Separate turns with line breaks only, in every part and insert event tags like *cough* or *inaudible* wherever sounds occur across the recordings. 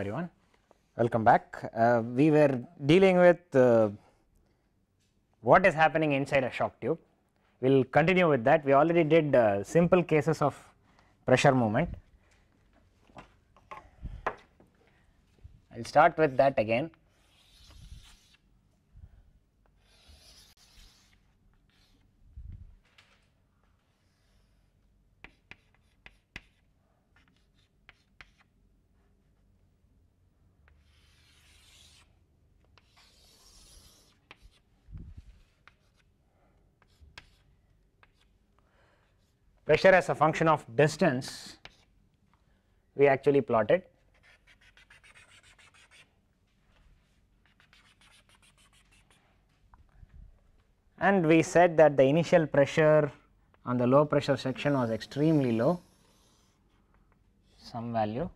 everyone, welcome back. Uh, we were dealing with uh, what is happening inside a shock tube. We will continue with that. We already did uh, simple cases of pressure movement. I will start with that again. pressure as a function of distance we actually plotted. And we said that the initial pressure on the low pressure section was extremely low some value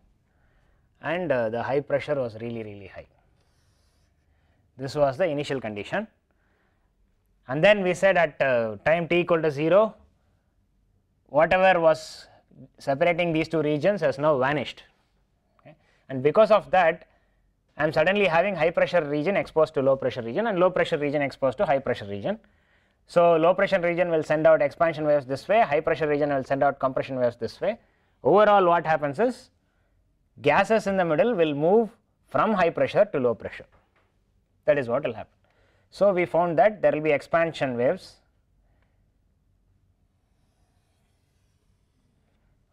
and uh, the high pressure was really really high. This was the initial condition and then we said at uh, time t equal to 0 whatever was separating these two regions has now vanished okay. and because of that I am suddenly having high pressure region exposed to low pressure region and low pressure region exposed to high pressure region. So, low pressure region will send out expansion waves this way, high pressure region will send out compression waves this way. Overall what happens is gases in the middle will move from high pressure to low pressure that is what will happen. So, we found that there will be expansion waves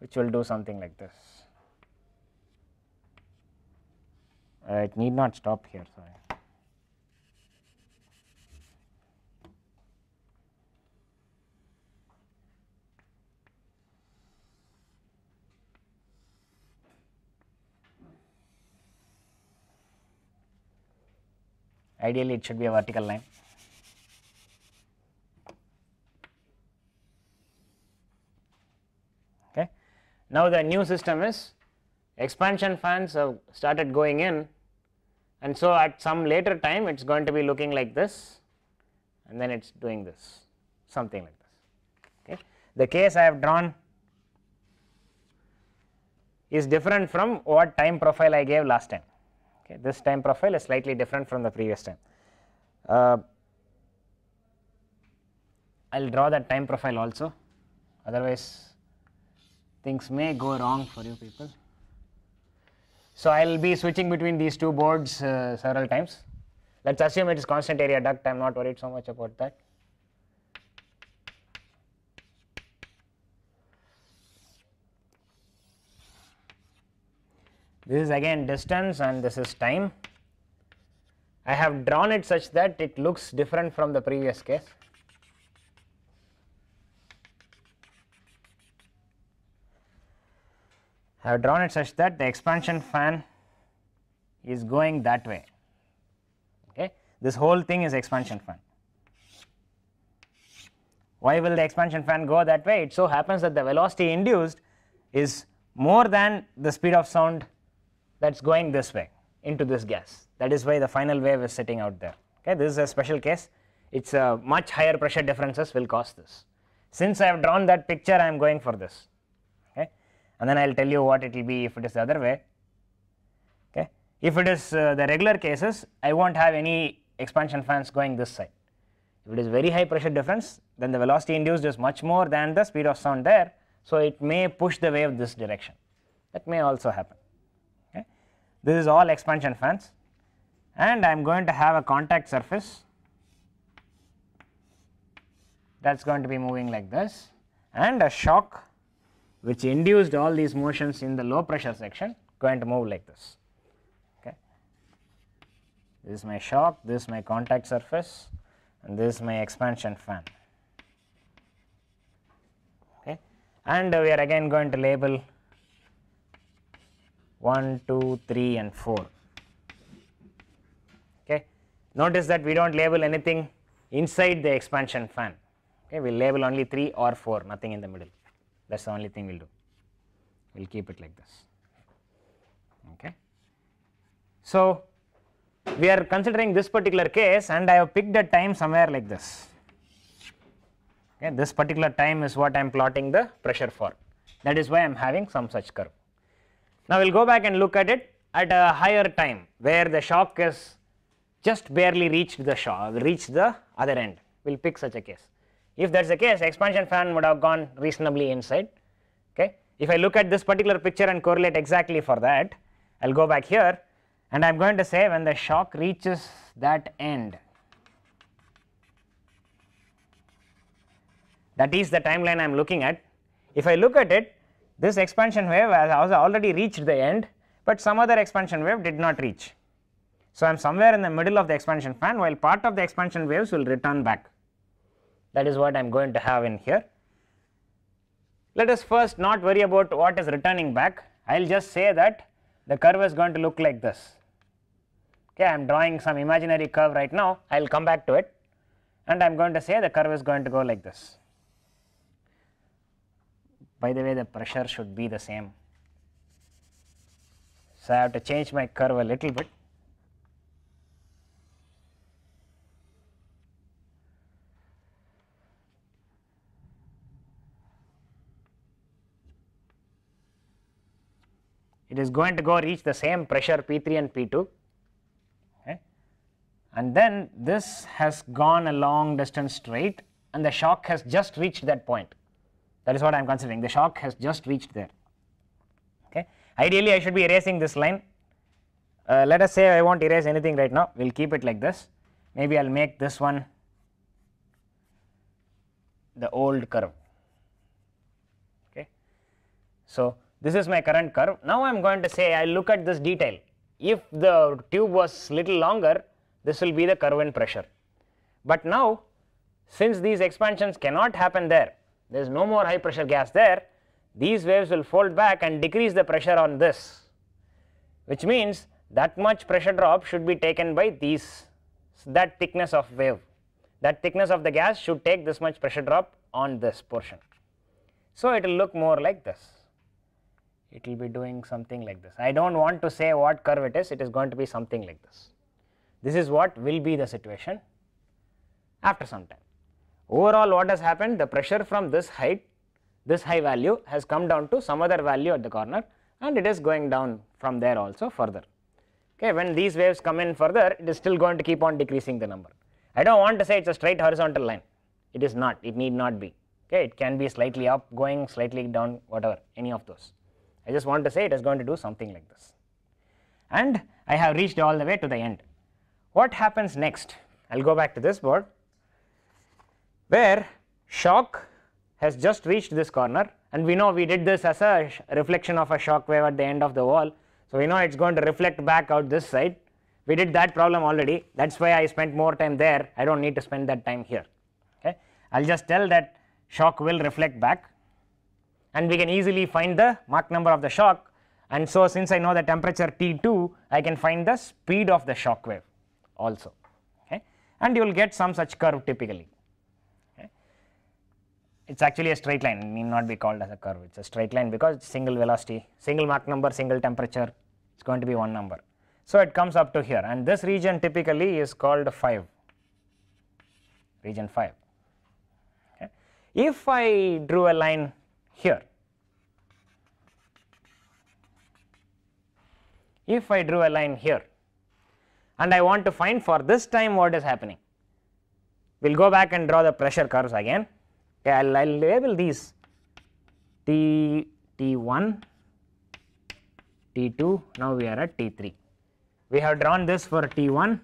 which will do something like this. Uh, it need not stop here, sorry. Ideally, it should be a vertical line. Now the new system is expansion fans have started going in and so at some later time it is going to be looking like this and then it is doing this something like this. Okay. The case I have drawn is different from what time profile I gave last time. Okay. This time profile is slightly different from the previous time. Uh, I will draw that time profile also otherwise things may go wrong for you people. So I'll be switching between these two boards uh, several times. Let's assume it is constant area duct, I'm not worried so much about that. This is again distance and this is time. I have drawn it such that it looks different from the previous case. I have drawn it such that the expansion fan is going that way okay this whole thing is expansion fan why will the expansion fan go that way it so happens that the velocity induced is more than the speed of sound that's going this way into this gas that is why the final wave is sitting out there okay this is a special case it's a much higher pressure differences will cause this since i have drawn that picture i am going for this and then I will tell you what it will be if it is the other way. Okay. If it is uh, the regular cases, I won't have any expansion fans going this side. If it is very high pressure difference, then the velocity induced is much more than the speed of sound there. So, it may push the wave this direction that may also happen. Okay. This is all expansion fans and I am going to have a contact surface that is going to be moving like this and a shock which induced all these motions in the low pressure section going to move like this. Okay. This is my shock, this is my contact surface and this is my expansion fan. Okay. And we are again going to label 1, 2, 3 and 4. Okay. Notice that we do not label anything inside the expansion fan, okay. we will label only 3 or 4, nothing in the middle that is the only thing we will do, we will keep it like this. Okay. So, we are considering this particular case and I have picked a time somewhere like this. Okay. This particular time is what I am plotting the pressure for that is why I am having some such curve. Now, we will go back and look at it at a higher time where the shock is just barely reached the shock reached the other end we will pick such a case if that is the case, expansion fan would have gone reasonably inside. Okay. If I look at this particular picture and correlate exactly for that, I will go back here and I am going to say when the shock reaches that end, that is the timeline I am looking at. If I look at it, this expansion wave has already reached the end, but some other expansion wave did not reach. So, I am somewhere in the middle of the expansion fan while part of the expansion waves will return back that is what I am going to have in here. Let us first not worry about what is returning back, I will just say that the curve is going to look like this. Okay, I am drawing some imaginary curve right now, I will come back to it and I am going to say the curve is going to go like this. By the way, the pressure should be the same. So, I have to change my curve a little bit. it is going to go reach the same pressure P3 and P2 okay. and then this has gone a long distance straight and the shock has just reached that point that is what I am considering the shock has just reached there okay. Ideally I should be erasing this line uh, let us say I won't erase anything right now we will keep it like this maybe I will make this one the old curve okay. So, this is my current curve. Now I am going to say I look at this detail. If the tube was little longer, this will be the curve and pressure. But now, since these expansions cannot happen there, there is no more high pressure gas there, these waves will fold back and decrease the pressure on this, which means that much pressure drop should be taken by these, that thickness of wave. That thickness of the gas should take this much pressure drop on this portion. So, it will look more like this it will be doing something like this. I do not want to say what curve it is, it is going to be something like this. This is what will be the situation after some time. Overall what has happened? The pressure from this height, this high value has come down to some other value at the corner and it is going down from there also further. Okay, when these waves come in further, it is still going to keep on decreasing the number. I do not want to say it is a straight horizontal line, it is not, it need not be. Okay, it can be slightly up, going slightly down, whatever, any of those. I just want to say it is going to do something like this. And I have reached all the way to the end. What happens next? I will go back to this board where shock has just reached this corner and we know we did this as a reflection of a shock wave at the end of the wall. So, we know it is going to reflect back out this side. We did that problem already that is why I spent more time there I do not need to spend that time here. Okay. I will just tell that shock will reflect back and we can easily find the Mach number of the shock and so since I know the temperature T2 I can find the speed of the shock wave also okay and you will get some such curve typically okay. It is actually a straight line it need not be called as a curve it is a straight line because single velocity single Mach number single temperature it is going to be one number. So, it comes up to here and this region typically is called 5 region 5. Okay. If I drew a line here. If I drew a line here and I want to find for this time what is happening, we will go back and draw the pressure curves again. Okay, I will label these T, T1, T2, now we are at T3. We have drawn this for T1,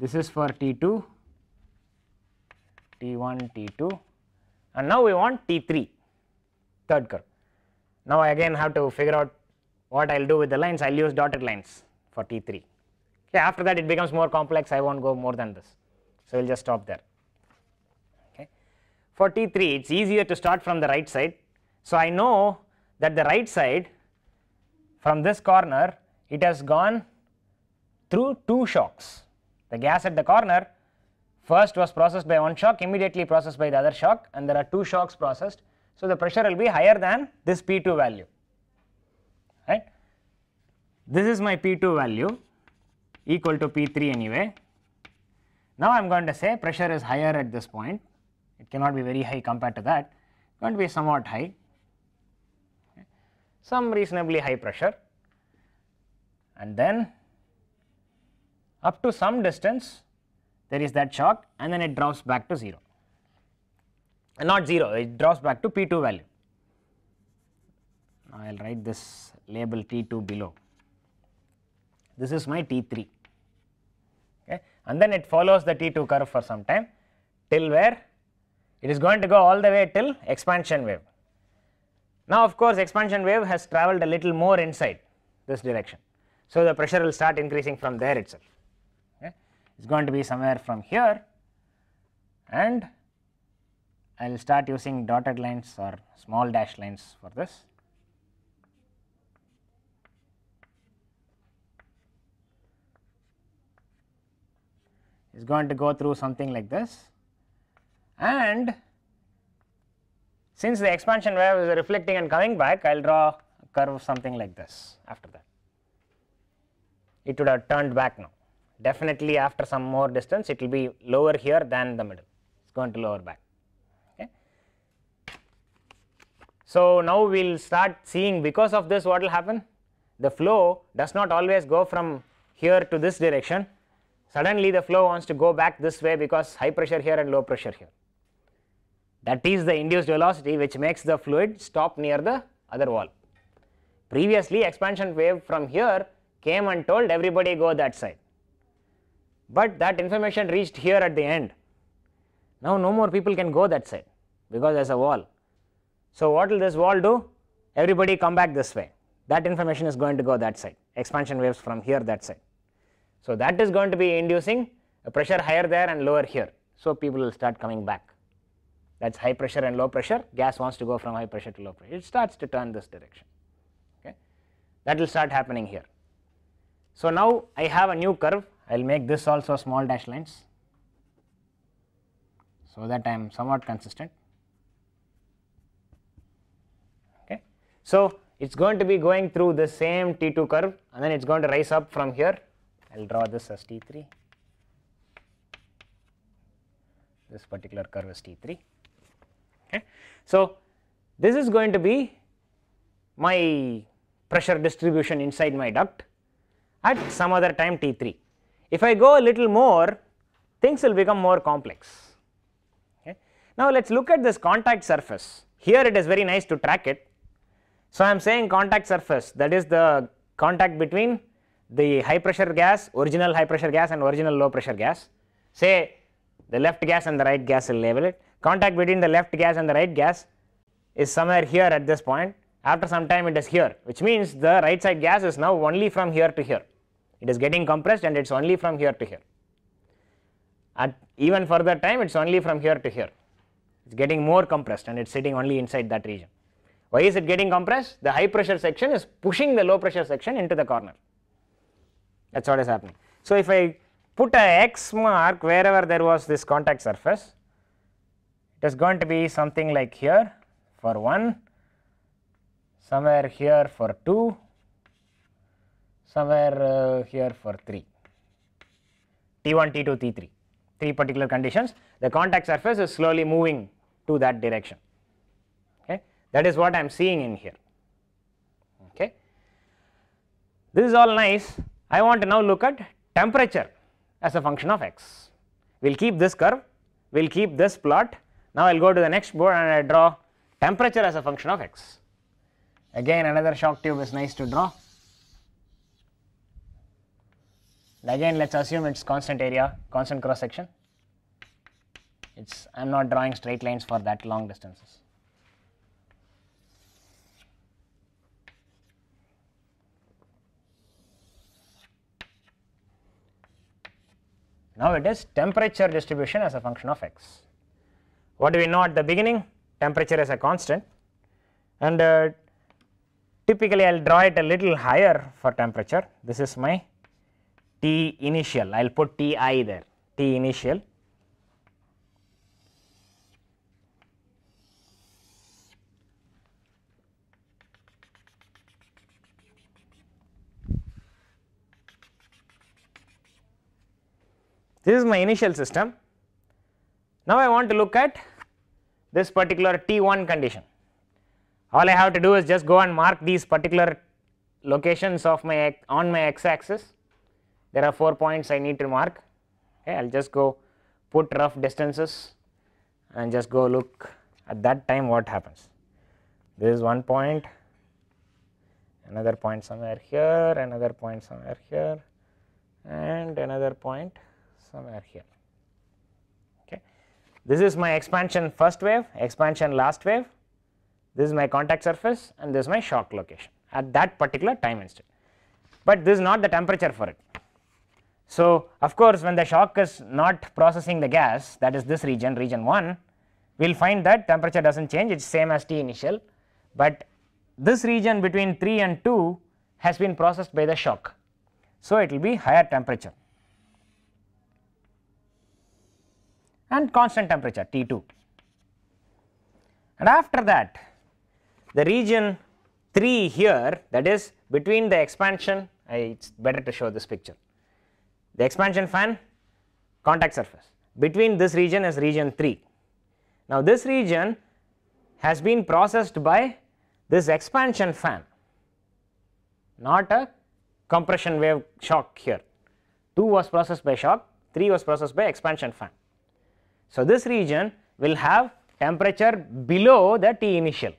this is for T2, T1, T2 and now we want T3 third curve. Now I again have to figure out what I will do with the lines, I will use dotted lines for T3. Okay, after that it becomes more complex, I won't go more than this. So, we will just stop there. Okay. For T3, it is easier to start from the right side. So, I know that the right side from this corner, it has gone through two shocks. The gas at the corner first was processed by one shock, immediately processed by the other shock and there are two shocks processed so, the pressure will be higher than this P2 value, right. This is my P2 value equal to P3 anyway. Now, I am going to say pressure is higher at this point, it cannot be very high compared to that, it going to be somewhat high, some reasonably high pressure and then up to some distance there is that shock and then it drops back to 0 not 0 it drops back to p2 value. I will write this label t2 below this is my t3 okay and then it follows the t2 curve for some time till where it is going to go all the way till expansion wave. Now of course expansion wave has travelled a little more inside this direction. So the pressure will start increasing from there itself. Okay. It is going to be somewhere from here and I will start using dotted lines or small dash lines for this. It is going to go through something like this and since the expansion wave is reflecting and coming back, I will draw a curve something like this after that. It would have turned back now. Definitely after some more distance, it will be lower here than the middle, it is going to lower back. So, now we will start seeing because of this what will happen the flow does not always go from here to this direction suddenly the flow wants to go back this way because high pressure here and low pressure here. That is the induced velocity which makes the fluid stop near the other wall. Previously expansion wave from here came and told everybody go that side, but that information reached here at the end. Now no more people can go that side because there is a wall so what will this wall do? Everybody come back this way. That information is going to go that side, expansion waves from here that side. So that is going to be inducing a pressure higher there and lower here. So people will start coming back. That is high pressure and low pressure. Gas wants to go from high pressure to low pressure. It starts to turn this direction. Okay? That will start happening here. So now I have a new curve. I will make this also small dash lines so that I am somewhat consistent. So it's going to be going through the same T2 curve and then it's going to rise up from here. I'll draw this as T3. This particular curve is T3. Okay. So this is going to be my pressure distribution inside my duct at some other time T3. If I go a little more, things will become more complex. Okay. Now let us look at this contact surface. Here it is very nice to track it so, I am saying contact surface that is the contact between the high pressure gas, original high pressure gas and original low pressure gas. Say the left gas and the right gas will label it. Contact between the left gas and the right gas is somewhere here at this point. After some time it is here which means the right side gas is now only from here to here. It is getting compressed and it is only from here to here. At even further time it is only from here to here. It is getting more compressed and it is sitting only inside that region. Why is it getting compressed? The high pressure section is pushing the low pressure section into the corner. That is what is happening. So, if I put a x mark wherever there was this contact surface, it is going to be something like here for 1, somewhere here for 2, somewhere uh, here for 3, T1, T2, T3, 3 particular conditions. The contact surface is slowly moving to that direction. That is what I am seeing in here. Okay. This is all nice. I want to now look at temperature as a function of x. We will keep this curve, we will keep this plot. Now, I will go to the next board and I draw temperature as a function of x. Again, another shock tube is nice to draw. Again, let us assume it is constant area, constant cross section. It's I am not drawing straight lines for that long distances. Now it is temperature distribution as a function of x. What do we know at the beginning? Temperature is a constant and uh, typically I will draw it a little higher for temperature. This is my T initial, I will put Ti there, T initial This is my initial system. Now, I want to look at this particular T1 condition. All I have to do is just go and mark these particular locations of my on my x axis. There are 4 points I need to mark. Okay, I will just go put rough distances and just go look at that time what happens. This is one point, another point somewhere here, another point somewhere here and another point somewhere here. Okay. This is my expansion first wave, expansion last wave, this is my contact surface and this is my shock location at that particular time instant, but this is not the temperature for it. So, of course, when the shock is not processing the gas that is this region, region 1, we will find that temperature does not change it is same as T initial, but this region between 3 and 2 has been processed by the shock. So, it will be higher temperature. and constant temperature T2. And after that the region 3 here that is between the expansion I, it is better to show this picture. The expansion fan contact surface between this region is region 3. Now this region has been processed by this expansion fan not a compression wave shock here. 2 was processed by shock, 3 was processed by expansion fan. So, this region will have temperature below the T initial.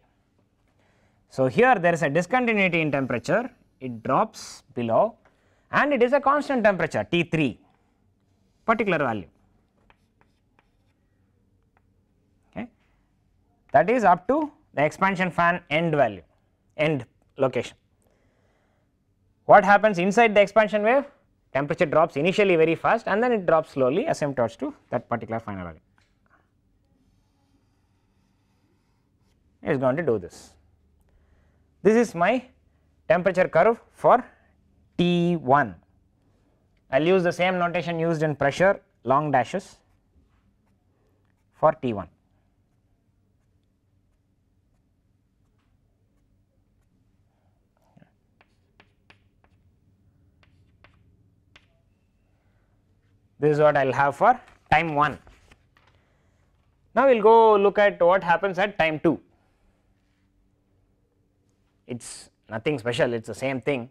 So, here there is a discontinuity in temperature, it drops below and it is a constant temperature T3 particular value. Okay. That is up to the expansion fan end value, end location. What happens inside the expansion wave? temperature drops initially very fast and then it drops slowly asymptotes to that particular final value. It is going to do this. This is my temperature curve for T1. I will use the same notation used in pressure long dashes for T1. this is what I will have for time 1. Now, we will go look at what happens at time 2. It is nothing special, it is the same thing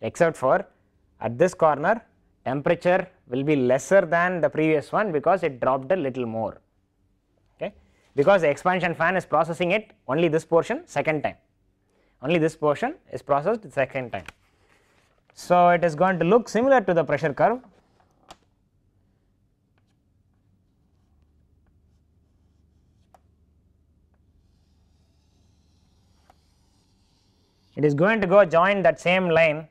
except for at this corner temperature will be lesser than the previous one because it dropped a little more okay because the expansion fan is processing it only this portion second time only this portion is processed second time so it is going to look similar to the pressure curve it is going to go join that same line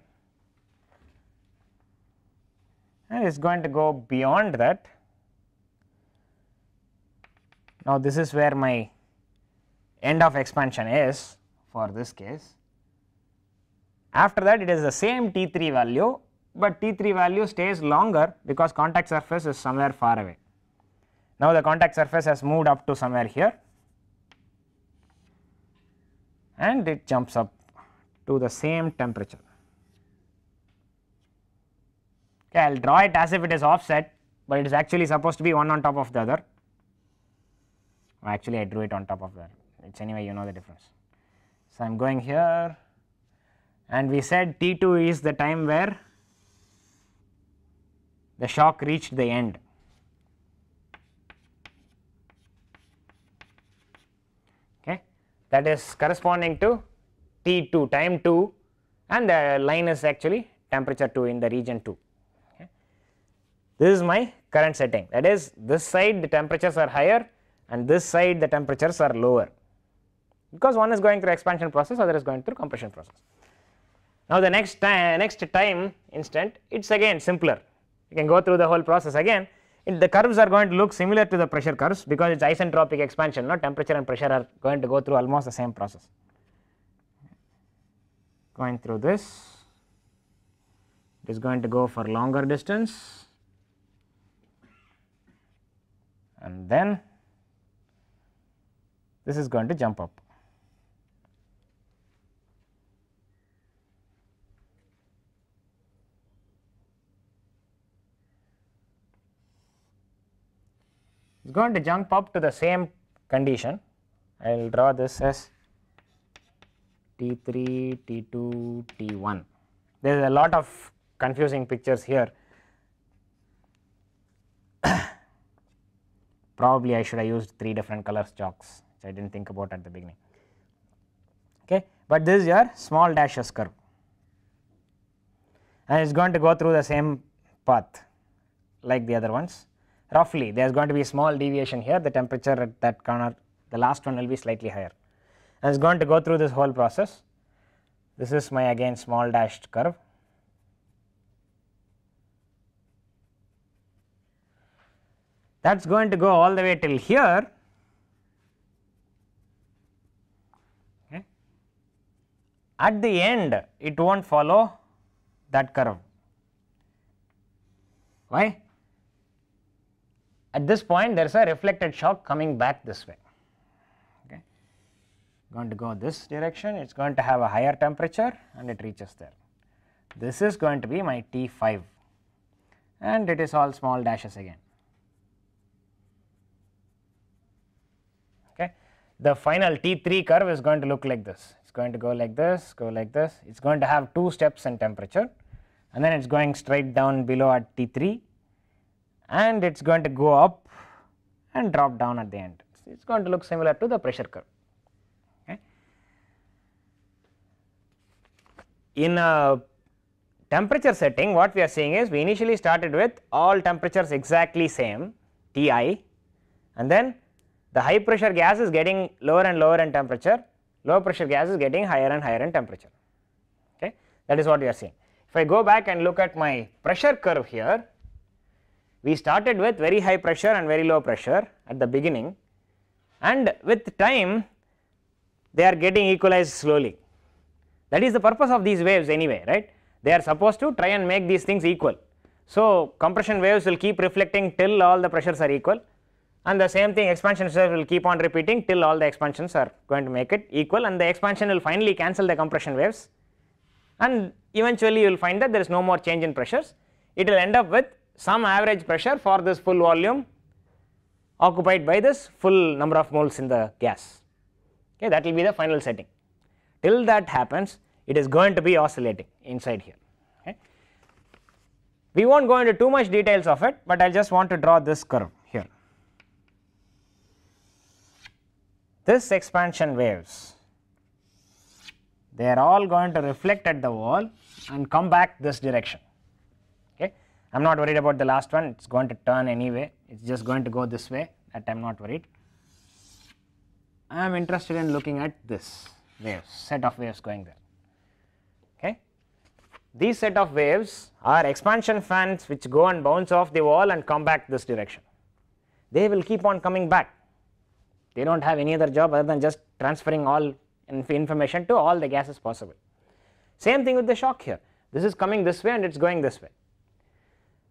and it is going to go beyond that. Now, this is where my end of expansion is for this case. After that it is the same T 3 value, but T 3 value stays longer because contact surface is somewhere far away. Now, the contact surface has moved up to somewhere here and it jumps up to the same temperature. Okay, I will draw it as if it is offset, but it is actually supposed to be one on top of the other. Actually, I drew it on top of that. It's anyway, you know the difference. So, I am going here and we said T2 is the time where the shock reached the end. Okay, that is corresponding to T2 time 2 and the line is actually temperature 2 in the region 2. Okay. This is my current setting that is this side the temperatures are higher and this side the temperatures are lower because one is going through expansion process other is going through compression process. Now, the next time next time instant it is again simpler you can go through the whole process again it, the curves are going to look similar to the pressure curves because it is isentropic expansion, no temperature and pressure are going to go through almost the same process going through this. It is going to go for longer distance and then this is going to jump up. It is going to jump up to the same condition. I will draw this as T3, T2, T1. There is a lot of confusing pictures here. *coughs* Probably I should have used three different colors chalks which I did not think about at the beginning. Okay. But this is your small dashes curve and it is going to go through the same path like the other ones roughly there is going to be a small deviation here the temperature at that corner the last one will be slightly higher is going to go through this whole process. This is my again small dashed curve. That is going to go all the way till here at the end it will not follow that curve. Why? At this point there is a reflected shock coming back this way going to go this direction, it is going to have a higher temperature and it reaches there. This is going to be my T5 and it is all small dashes again. Okay. The final T3 curve is going to look like this, it is going to go like this, go like this, it is going to have two steps in temperature and then it is going straight down below at T3 and it is going to go up and drop down at the end. it is going to look similar to the pressure curve. in a temperature setting what we are saying is we initially started with all temperatures exactly same Ti and then the high pressure gas is getting lower and lower in temperature, low pressure gas is getting higher and higher in temperature. Okay? That is what we are seeing. If I go back and look at my pressure curve here, we started with very high pressure and very low pressure at the beginning and with time they are getting equalized slowly. That is the purpose of these waves anyway, right? They are supposed to try and make these things equal. So, compression waves will keep reflecting till all the pressures are equal and the same thing expansion waves will keep on repeating till all the expansions are going to make it equal and the expansion will finally cancel the compression waves and eventually you will find that there is no more change in pressures. It will end up with some average pressure for this full volume occupied by this full number of moles in the gas. Okay, that will be the final setting. Till that happens, it is going to be oscillating inside here. We will not go into too much details of it, but I just want to draw this curve here. This expansion waves, they are all going to reflect at the wall and come back this direction. Okay. I am not worried about the last one, it is going to turn anyway, it is just going to go this way that I am not worried. I am interested in looking at this waves, set of waves going there these set of waves are expansion fans which go and bounce off the wall and come back this direction. They will keep on coming back. They do not have any other job other than just transferring all inf information to all the gases possible. Same thing with the shock here. This is coming this way and it is going this way.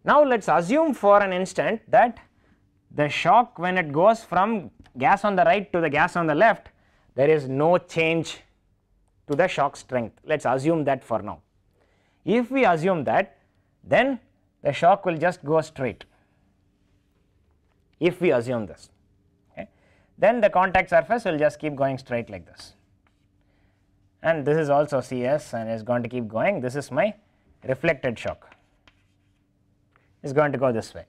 Now, let us assume for an instant that the shock when it goes from gas on the right to the gas on the left, there is no change to the shock strength. Let us assume that for now. If we assume that then the shock will just go straight if we assume this okay. then the contact surface will just keep going straight like this and this is also CS and is going to keep going this is my reflected shock is going to go this way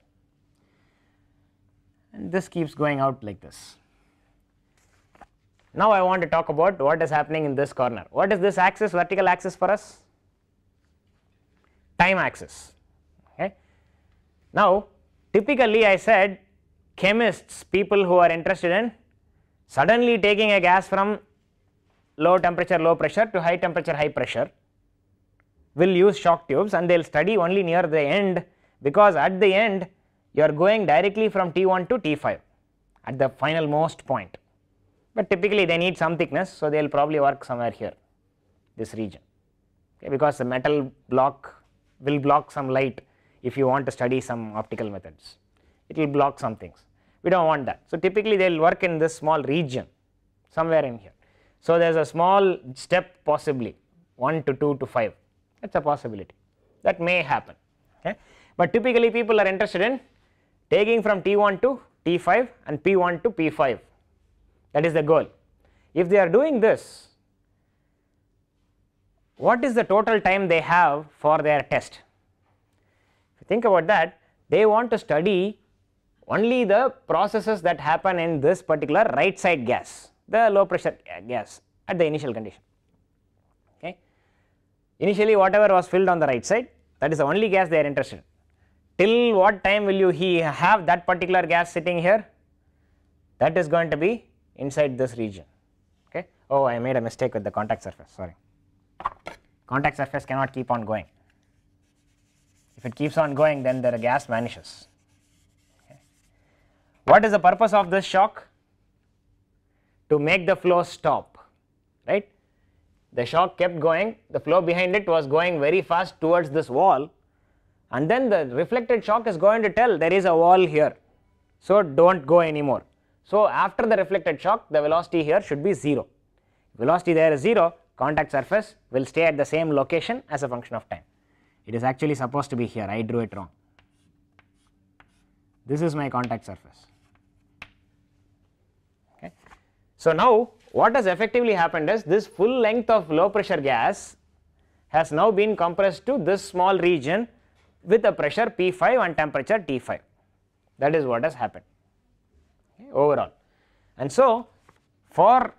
and this keeps going out like this. Now I want to talk about what is happening in this corner. What is this axis vertical axis for us? time axis. Okay. Now, typically I said chemists, people who are interested in suddenly taking a gas from low temperature, low pressure to high temperature, high pressure will use shock tubes and they will study only near the end because at the end you are going directly from T1 to T5 at the final most point. But typically they need some thickness, so they will probably work somewhere here, this region, okay, because the metal block will block some light if you want to study some optical methods. It will block some things. We do not want that. So, typically they will work in this small region somewhere in here. So, there is a small step possibly 1 to 2 to 5 that is a possibility that may happen. Okay. But typically people are interested in taking from T1 to T5 and P1 to P5 that is the goal. If they are doing this what is the total time they have for their test. If you think about that, they want to study only the processes that happen in this particular right side gas, the low pressure gas at the initial condition. Okay. Initially, whatever was filled on the right side, that is the only gas they are interested in. Till what time will you he have that particular gas sitting here? That is going to be inside this region. Okay. Oh, I made a mistake with the contact surface, sorry. Contact surface cannot keep on going. If it keeps on going, then the gas vanishes. Okay. What is the purpose of this shock? To make the flow stop, right? The shock kept going, the flow behind it was going very fast towards this wall, and then the reflected shock is going to tell there is a wall here. So, do not go anymore. So, after the reflected shock, the velocity here should be 0. Velocity there is 0, contact surface will stay at the same location as a function of time. It is actually supposed to be here, I drew it wrong. This is my contact surface. Okay. So, now what has effectively happened is this full length of low pressure gas has now been compressed to this small region with a pressure P5 and temperature T5. That is what has happened okay, overall. And so, for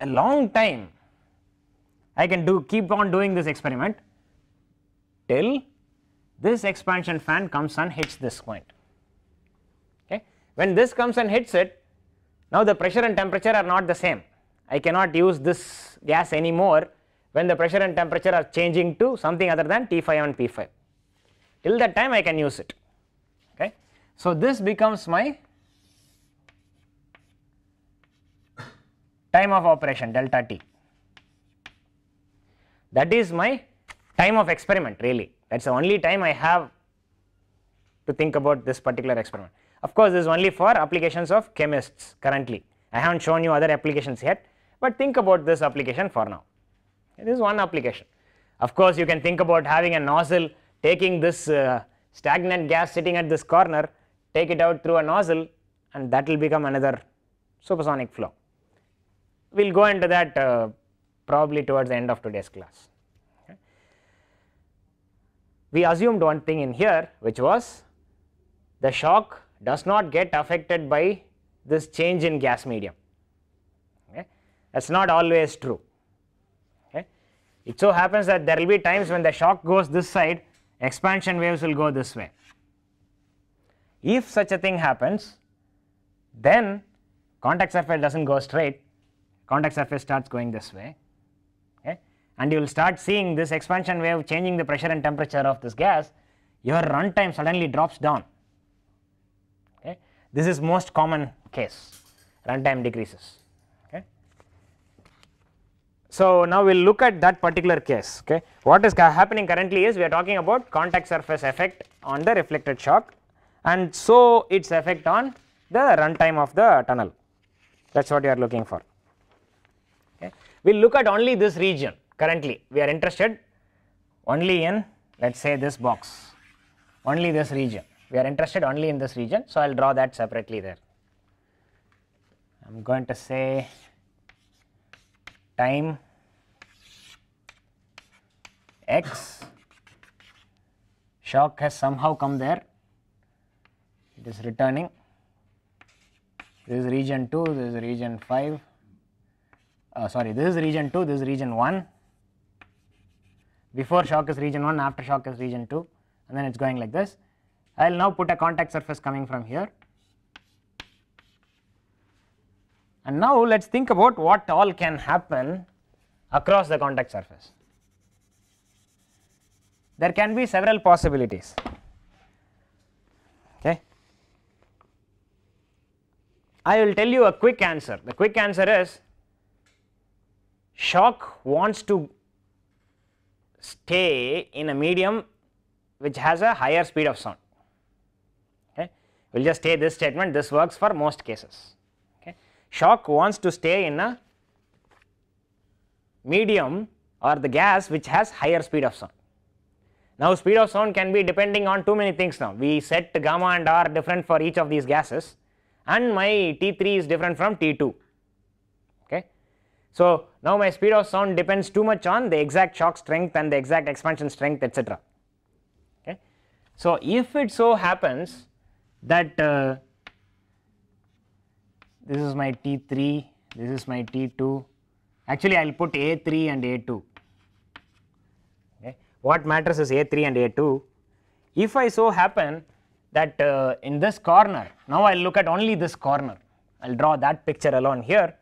a long time I can do keep on doing this experiment till this expansion fan comes and hits this point. Okay. When this comes and hits it, now the pressure and temperature are not the same. I cannot use this gas anymore when the pressure and temperature are changing to something other than T5 and P5. Till that time I can use it. Okay. So, this becomes my time of operation delta T. That is my time of experiment really. That is the only time I have to think about this particular experiment. Of course, this is only for applications of chemists currently. I haven't shown you other applications yet, but think about this application for now. This is one application. Of course, you can think about having a nozzle, taking this uh, stagnant gas sitting at this corner, take it out through a nozzle and that will become another supersonic flow. We will go into that uh, probably towards the end of today's class. Okay. We assumed one thing in here which was the shock does not get affected by this change in gas medium. Okay. That is not always true. Okay. It so happens that there will be times when the shock goes this side, expansion waves will go this way. If such a thing happens, then contact surface does not go straight, contact surface starts going this way and you will start seeing this expansion wave changing the pressure and temperature of this gas, your runtime suddenly drops down. Okay. This is most common case, runtime decreases. Okay. So, now we will look at that particular case. Okay. What is happening currently is we are talking about contact surface effect on the reflected shock and so its effect on the runtime of the tunnel. That is what you are looking for. Okay. We will look at only this region currently we are interested only in let us say this box, only this region, we are interested only in this region. So, I will draw that separately there. I am going to say time x shock has somehow come there, it is returning. This is region 2, this is region 5, uh, sorry, this is region 2, this is region 1, before shock is region 1 after shock is region 2 and then it is going like this. I will now put a contact surface coming from here and now let us think about what all can happen across the contact surface. There can be several possibilities. Okay. I will tell you a quick answer. The quick answer is shock wants to stay in a medium which has a higher speed of sound. Okay. We will just take this statement this works for most cases. Okay. Shock wants to stay in a medium or the gas which has higher speed of sound. Now, speed of sound can be depending on too many things now. We set gamma and r different for each of these gases and my T3 is different from T2. So now my speed of sound depends too much on the exact shock strength and the exact expansion strength etc. Okay. So if it so happens that uh, this is my T3, this is my T2, actually I will put A3 and A2. Okay. What matters is A3 and A2. If I so happen that uh, in this corner, now I will look at only this corner, I will draw that picture alone here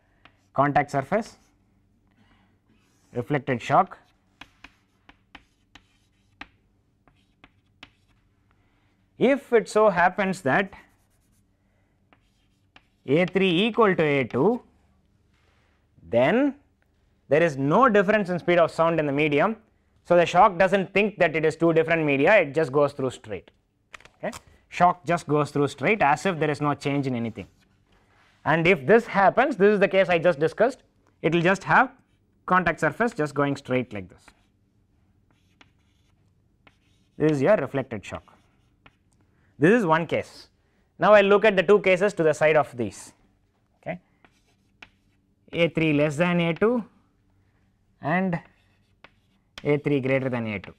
contact surface, reflected shock, if it so happens that A 3 equal to A 2, then there is no difference in speed of sound in the medium. So, the shock does not think that it is two different media, it just goes through straight. Okay? Shock just goes through straight as if there is no change in anything. And if this happens, this is the case I just discussed, it will just have contact surface just going straight like this. This is your reflected shock. This is one case. Now, I will look at the two cases to the side of these. Okay. A3 less than A2 and A3 greater than A2.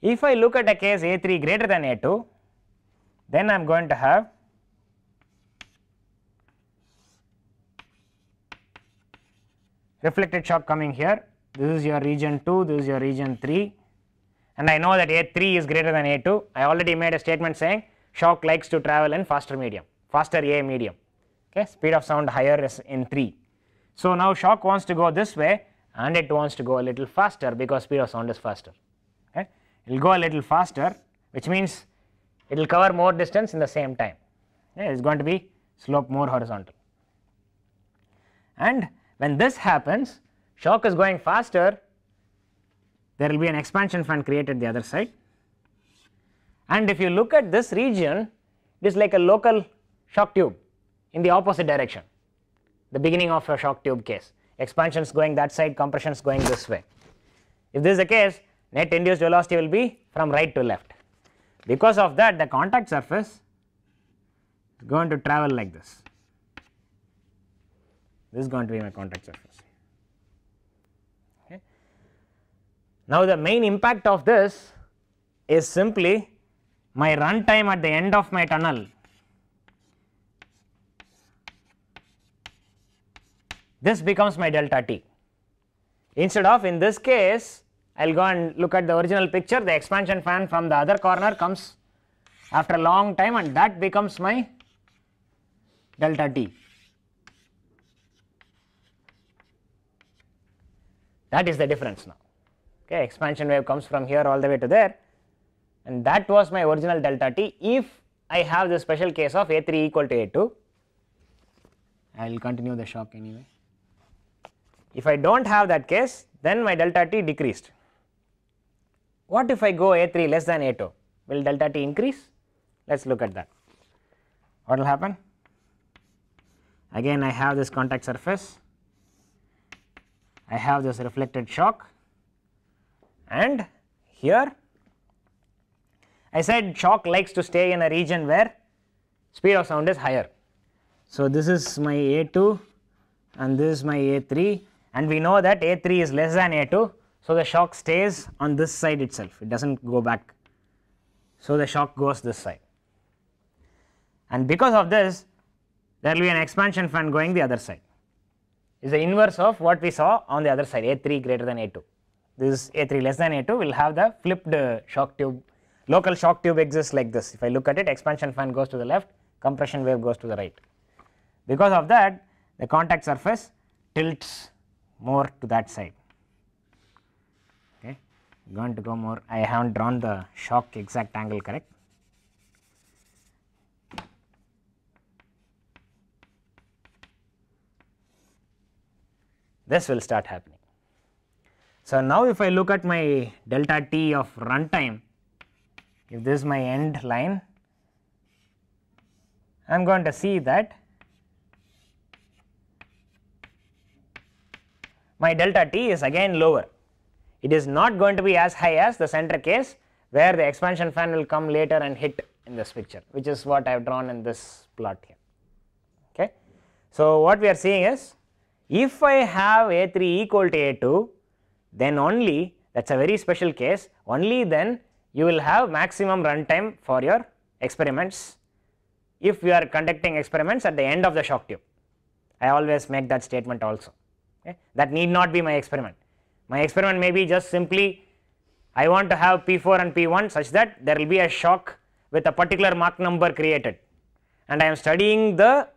If I look at a case A3 greater than A2, then I am going to have reflected shock coming here. This is your region 2, this is your region 3 and I know that A3 is greater than A2. I already made a statement saying shock likes to travel in faster medium, faster A medium. Okay, speed of sound higher is in 3. So now shock wants to go this way and it wants to go a little faster because speed of sound is faster. Okay? It will go a little faster which means it will cover more distance in the same time. Okay? It is going to be slope more horizontal. And when this happens, shock is going faster, there will be an expansion fan created the other side. And if you look at this region, it is like a local shock tube in the opposite direction, the beginning of a shock tube case. Expansion is going that side, compression is going this way. If this is the case, net induced velocity will be from right to left. Because of that, the contact surface is going to travel like this this is going to be my contact surface. Okay. Now, the main impact of this is simply my run time at the end of my tunnel. This becomes my delta t. Instead of in this case, I will go and look at the original picture, the expansion fan from the other corner comes after a long time and that becomes my delta t. that is the difference now okay expansion wave comes from here all the way to there and that was my original delta t if I have the special case of A 3 equal to A 2 I will continue the shock anyway. If I do not have that case then my delta t decreased. What if I go A 3 less than A 2 will delta t increase let us look at that what will happen again I have this contact surface I have this reflected shock and here I said shock likes to stay in a region where speed of sound is higher. So, this is my A2 and this is my A3 and we know that A3 is less than A2. So, the shock stays on this side itself, it does not go back. So, the shock goes this side and because of this there will be an expansion fan going the other side is the inverse of what we saw on the other side A3 greater than A2. This A3 less than A2 will have the flipped uh, shock tube, local shock tube exists like this. If I look at it, expansion fan goes to the left, compression wave goes to the right. Because of that, the contact surface tilts more to that side. Okay, going to go more. I haven't drawn the shock exact angle correct. this will start happening. So, now if I look at my delta t of runtime, if this is my end line, I am going to see that my delta t is again lower. It is not going to be as high as the center case where the expansion fan will come later and hit in this picture which is what I have drawn in this plot here. Okay. So, what we are seeing is if I have A3 equal to A2, then only that is a very special case, only then you will have maximum runtime for your experiments if you are conducting experiments at the end of the shock tube. I always make that statement also. Okay? That need not be my experiment. My experiment may be just simply I want to have P4 and P1 such that there will be a shock with a particular Mach number created and I am studying the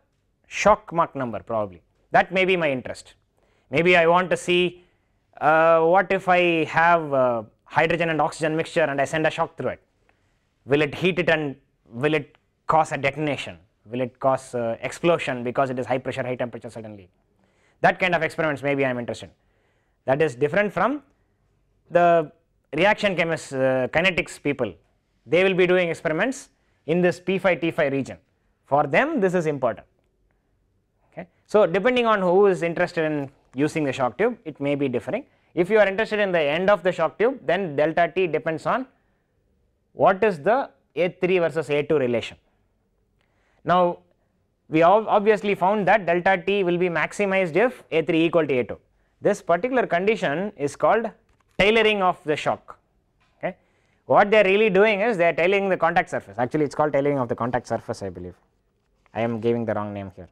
shock Mach number probably that may be my interest. Maybe I want to see uh, what if I have uh, hydrogen and oxygen mixture and I send a shock through it, will it heat it and will it cause a detonation, will it cause uh, explosion because it is high pressure, high temperature suddenly. That kind of experiments maybe I am interested. That is different from the reaction chemists, uh, kinetics people, they will be doing experiments in this P5, T5 region. For them this is important. Okay. So, depending on who is interested in using the shock tube, it may be differing. If you are interested in the end of the shock tube, then delta t depends on what is the A3 versus A2 relation. Now, we obviously found that delta t will be maximized if A3 equal to A2. This particular condition is called tailoring of the shock. Okay. What they are really doing is they are tailoring the contact surface, actually it is called tailoring of the contact surface I believe, I am giving the wrong name here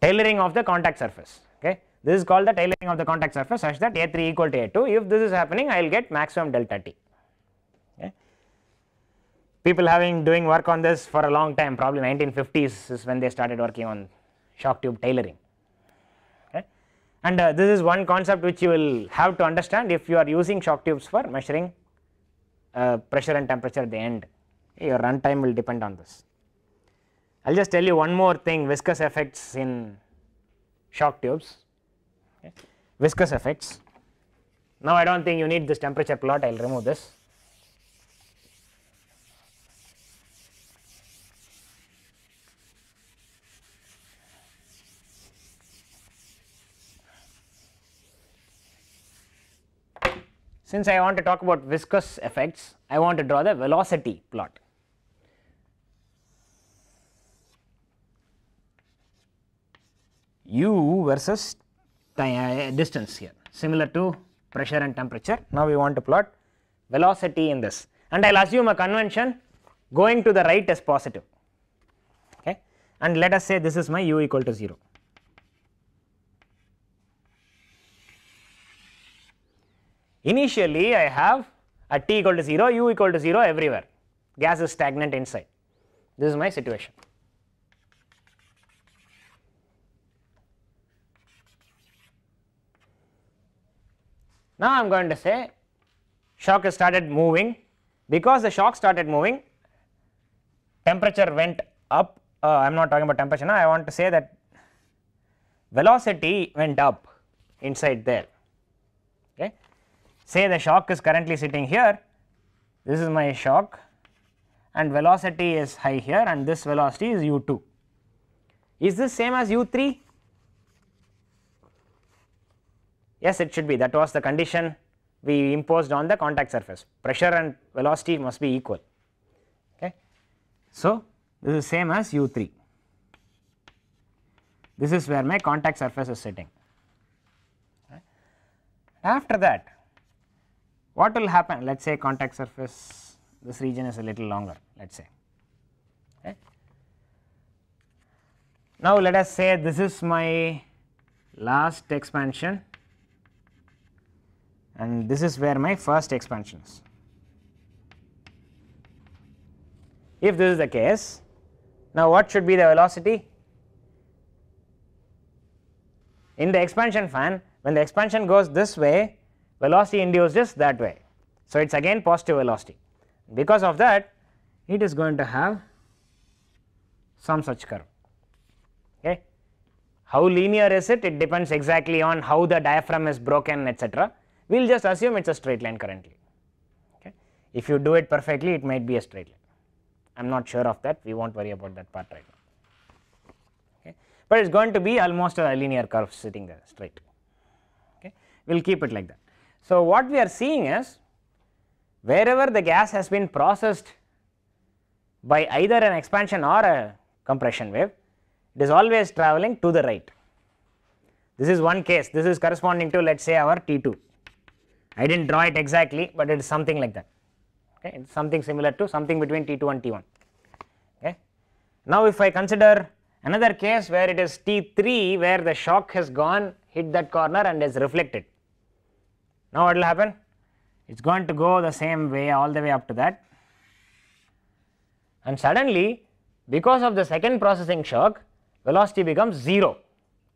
tailoring of the contact surface. Okay, This is called the tailoring of the contact surface such that A3 equal to A2. If this is happening, I will get maximum delta T. Okay. People having doing work on this for a long time, probably 1950s is when they started working on shock tube tailoring. And uh, this is one concept which you will have to understand if you are using shock tubes for measuring uh, pressure and temperature at the end. Your run time will depend on this. I will just tell you one more thing viscous effects in shock tubes, okay. viscous effects. Now, I do not think you need this temperature plot, I will remove this. Since I want to talk about viscous effects, I want to draw the velocity plot. u versus uh, distance here similar to pressure and temperature. Now we want to plot velocity in this and I will assume a convention going to the right is positive okay and let us say this is my u equal to 0. Initially I have at t equal to 0 u equal to 0 everywhere gas is stagnant inside this is my situation. Now, I am going to say shock has started moving because the shock started moving temperature went up uh, I am not talking about temperature now I want to say that velocity went up inside there okay. Say the shock is currently sitting here this is my shock and velocity is high here and this velocity is u2. Is this same as u3? Yes, it should be that was the condition we imposed on the contact surface pressure and velocity must be equal. Okay. So, this is same as u 3 this is where my contact surface is sitting. Okay. After that what will happen let us say contact surface this region is a little longer let us say. Okay. Now, let us say this is my last expansion and this is where my first expansion is. If this is the case, now what should be the velocity? In the expansion fan, when the expansion goes this way, velocity induced is that way. So, it is again positive velocity. Because of that, it is going to have some such curve. Okay. How linear is it? It depends exactly on how the diaphragm is broken, etc we will just assume it is a straight line currently. Okay. If you do it perfectly it might be a straight line, I am not sure of that we will not worry about that part right now, okay. but it is going to be almost a linear curve sitting there straight, okay. we will keep it like that. So, what we are seeing is wherever the gas has been processed by either an expansion or a compression wave, it is always travelling to the right. This is one case, this is corresponding to let us say our T 2 I did not draw it exactly, but it is something like that, okay. it is something similar to something between T2 and T1. Okay. Now, if I consider another case where it is T3 where the shock has gone hit that corner and is reflected. Now, what will happen? It is going to go the same way all the way up to that and suddenly because of the second processing shock velocity becomes 0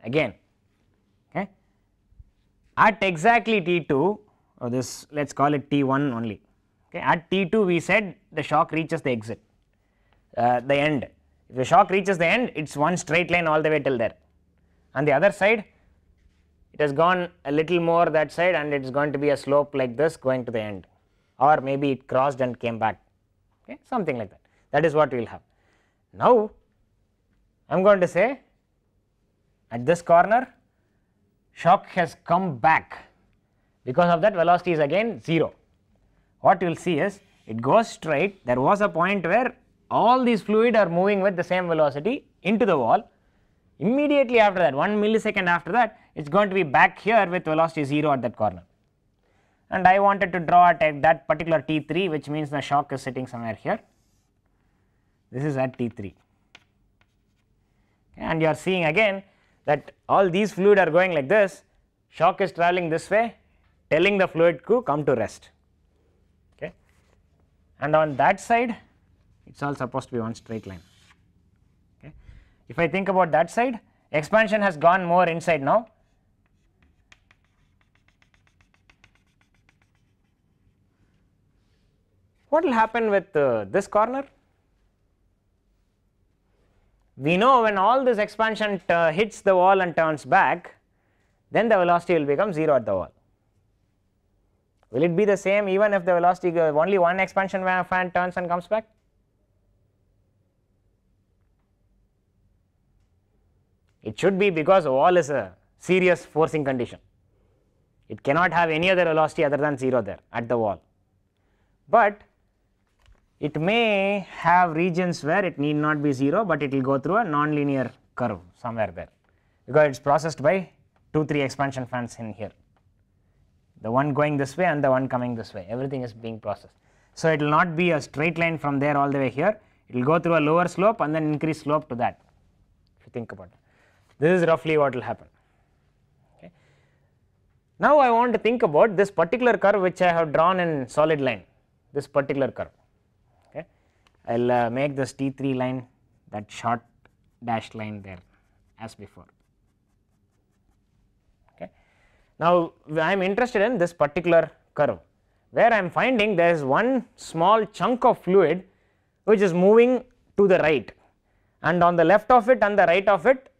again. Okay. At exactly t 2 or this let us call it T1 only. Okay. At T2 we said the shock reaches the exit, uh, the end. If the shock reaches the end, it is one straight line all the way till there. On the other side, it has gone a little more that side and it is going to be a slope like this going to the end or maybe it crossed and came back, okay, something like that. That is what we will have. Now, I am going to say at this corner, shock has come back because of that velocity is again 0. What you will see is it goes straight there was a point where all these fluid are moving with the same velocity into the wall immediately after that 1 millisecond after that it is going to be back here with velocity 0 at that corner. And I wanted to draw at that particular T3 which means the shock is sitting somewhere here this is at T3 and you are seeing again that all these fluid are going like this shock is travelling this way telling the fluid to come to rest okay and on that side it is all supposed to be one straight line okay. If I think about that side expansion has gone more inside now what will happen with uh, this corner? We know when all this expansion uh, hits the wall and turns back then the velocity will become 0 at the wall Will it be the same even if the velocity only one expansion fan turns and comes back? It should be because wall is a serious forcing condition. It cannot have any other velocity other than 0 there at the wall. But it may have regions where it need not be 0, but it will go through a nonlinear curve somewhere there because it is processed by 2 3 expansion fans in here the one going this way and the one coming this way everything is being processed. So, it will not be a straight line from there all the way here it will go through a lower slope and then increase slope to that if you think about it. This is roughly what will happen. Okay. Now, I want to think about this particular curve which I have drawn in solid line this particular curve. Okay. I will uh, make this T3 line that short dashed line there as before. Now, I am interested in this particular curve where I am finding there is one small chunk of fluid which is moving to the right and on the left of it and the right of it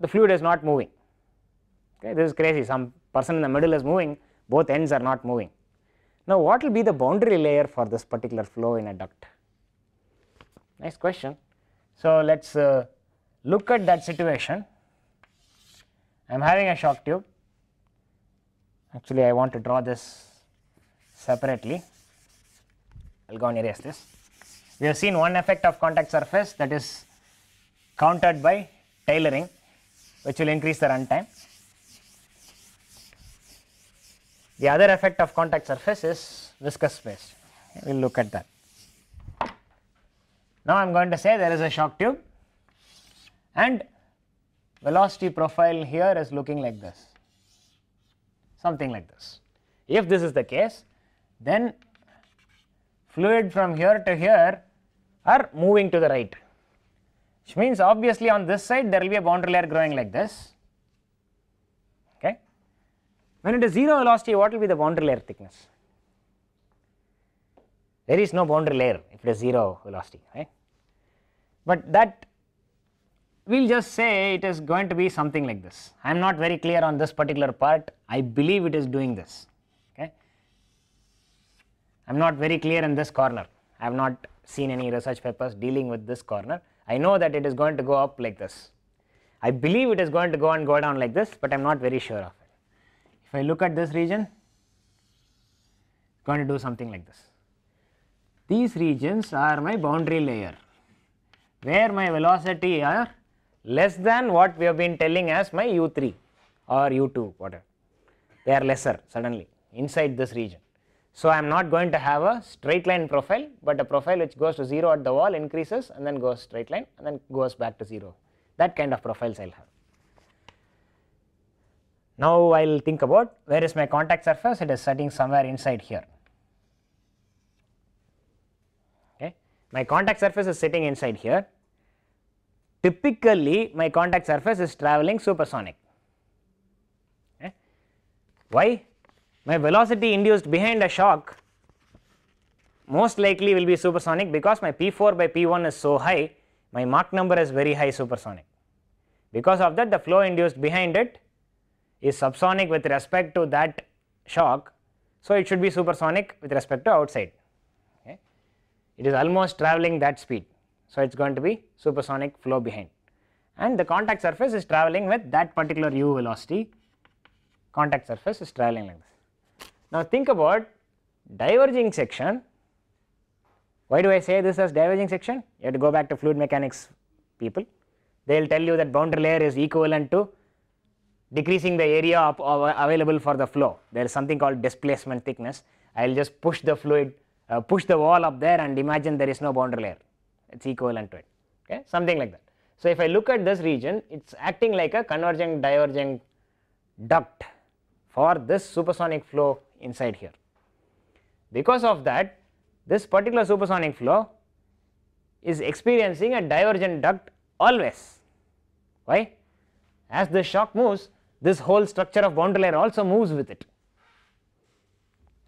the fluid is not moving. Okay, this is crazy some person in the middle is moving both ends are not moving. Now, what will be the boundary layer for this particular flow in a duct? Nice question. So, let us uh, look at that situation. I am having a shock tube actually I want to draw this separately, I will go and erase this. We have seen one effect of contact surface that is countered by tailoring which will increase the runtime. The other effect of contact surface is viscous space, we will look at that. Now, I am going to say there is a shock tube and velocity profile here is looking like this something like this. If this is the case, then fluid from here to here are moving to the right, which means obviously on this side there will be a boundary layer growing like this. Okay. When it is 0 velocity, what will be the boundary layer thickness? There is no boundary layer if it is 0 velocity, right? But that we will just say it is going to be something like this. I am not very clear on this particular part, I believe it is doing this. Okay? I am not very clear in this corner, I have not seen any research papers dealing with this corner. I know that it is going to go up like this. I believe it is going to go and go down like this, but I am not very sure of it. If I look at this region, going to do something like this. These regions are my boundary layer, where my velocity are less than what we have been telling as my U3 or U2 whatever, they are lesser suddenly inside this region. So, I am not going to have a straight line profile, but a profile which goes to 0 at the wall increases and then goes straight line and then goes back to 0, that kind of profiles I will have. Now, I will think about where is my contact surface, it is sitting somewhere inside here. Okay. My contact surface is sitting inside here typically my contact surface is traveling supersonic. Eh? Why? My velocity induced behind a shock most likely will be supersonic because my P4 by P1 is so high, my Mach number is very high supersonic. Because of that the flow induced behind it is subsonic with respect to that shock, so it should be supersonic with respect to outside. Okay. It is almost traveling that speed. So, it is going to be supersonic flow behind and the contact surface is travelling with that particular u velocity contact surface is travelling like this. Now, think about diverging section why do I say this as diverging section? You have to go back to fluid mechanics people. They will tell you that boundary layer is equivalent to decreasing the area of, of available for the flow. There is something called displacement thickness. I will just push the fluid, uh, push the wall up there and imagine there is no boundary layer it is equivalent to it, okay, something like that. So, if I look at this region, it is acting like a convergent divergent duct for this supersonic flow inside here. Because of that, this particular supersonic flow is experiencing a divergent duct always. Why? As the shock moves, this whole structure of boundary layer also moves with it,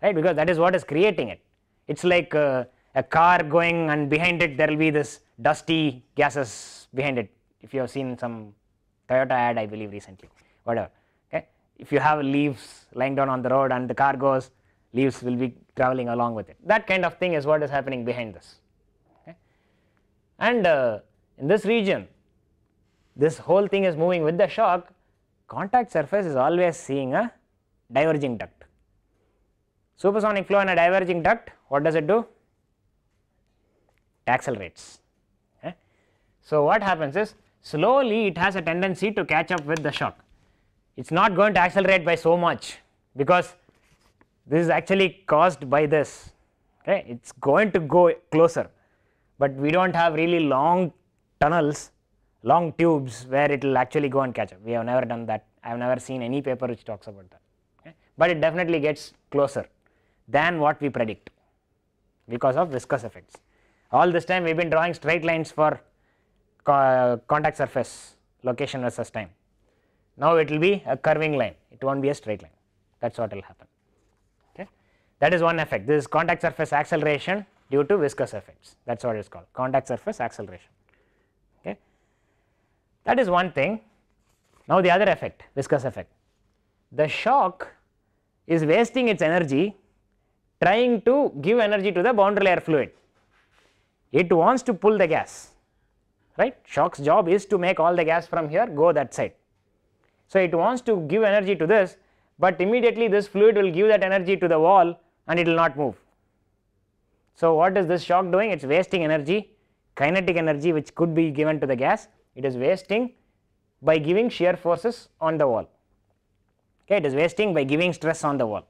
right, because that is what is creating it. It is like uh, a car going and behind it there will be this dusty gases behind it if you have seen some Toyota ad I believe recently whatever okay if you have leaves lying down on the road and the car goes leaves will be traveling along with it that kind of thing is what is happening behind this okay and uh, in this region this whole thing is moving with the shock contact surface is always seeing a diverging duct supersonic flow in a diverging duct what does it do accelerates. Eh? So, what happens is slowly it has a tendency to catch up with the shock. It is not going to accelerate by so much because this is actually caused by this. Okay. It is going to go closer, but we do not have really long tunnels, long tubes where it will actually go and catch up. We have never done that. I have never seen any paper which talks about that, okay. but it definitely gets closer than what we predict because of viscous effects all this time we have been drawing straight lines for co contact surface location versus time. Now it will be a curving line, it will not be a straight line that is what will happen. Okay. That is one effect, this is contact surface acceleration due to viscous effects that is what it is called contact surface acceleration. Okay. That is one thing. Now the other effect viscous effect, the shock is wasting its energy trying to give energy to the boundary layer fluid it wants to pull the gas right shock's job is to make all the gas from here go that side so it wants to give energy to this but immediately this fluid will give that energy to the wall and it will not move so what is this shock doing it's wasting energy kinetic energy which could be given to the gas it is wasting by giving shear forces on the wall okay it is wasting by giving stress on the wall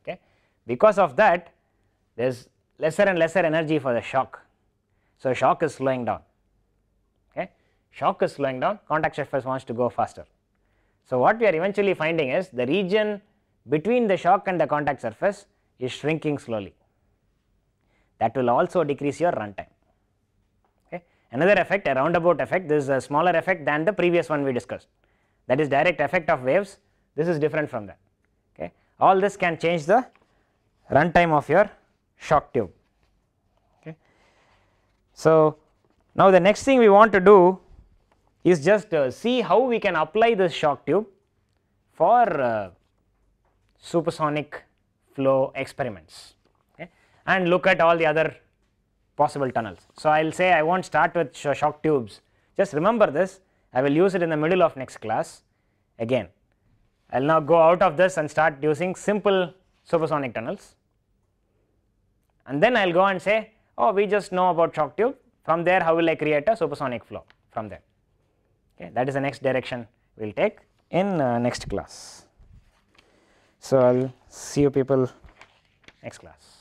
okay because of that there is lesser and lesser energy for the shock. So, shock is slowing down, okay. shock is slowing down contact surface wants to go faster. So, what we are eventually finding is the region between the shock and the contact surface is shrinking slowly that will also decrease your run time. Okay. Another effect a roundabout effect this is a smaller effect than the previous one we discussed that is direct effect of waves this is different from that. Okay. All this can change the run time of your shock tube. Okay. So, now the next thing we want to do is just uh, see how we can apply this shock tube for uh, supersonic flow experiments okay, and look at all the other possible tunnels. So, I will say I won't start with sh shock tubes just remember this I will use it in the middle of next class again. I will now go out of this and start using simple supersonic tunnels and then I will go and say oh we just know about shock tube from there how will I create a supersonic flow from there okay that is the next direction we will take in uh, next class. So, I will see you people next class.